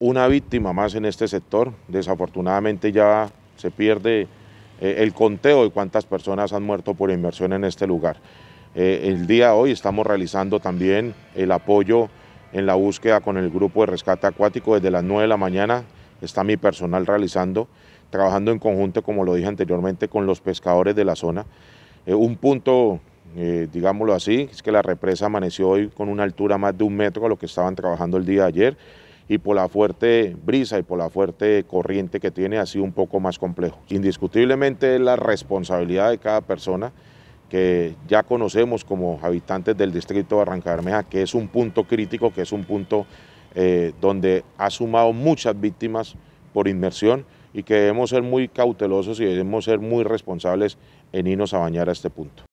Una víctima más en este sector, desafortunadamente ya se pierde eh, el conteo de cuántas personas han muerto por inversión en este lugar. Eh, el día hoy estamos realizando también el apoyo en la búsqueda con el grupo de rescate acuático desde las 9 de la mañana, está mi personal realizando, trabajando en conjunto, como lo dije anteriormente, con los pescadores de la zona. Eh, un punto, digámoslo así, es que la represa amaneció hoy con una altura más de un metro a lo que estaban trabajando el día de ayer y por la fuerte brisa y por la fuerte corriente que tiene ha sido un poco más complejo. Indiscutiblemente es la responsabilidad de cada persona que ya conocemos como habitantes del distrito de Barranca Bermeja, que es un punto crítico, que es un punto eh, donde ha sumado muchas víctimas por inmersión y que debemos ser muy cautelosos y debemos ser muy responsables en irnos a bañar a este punto.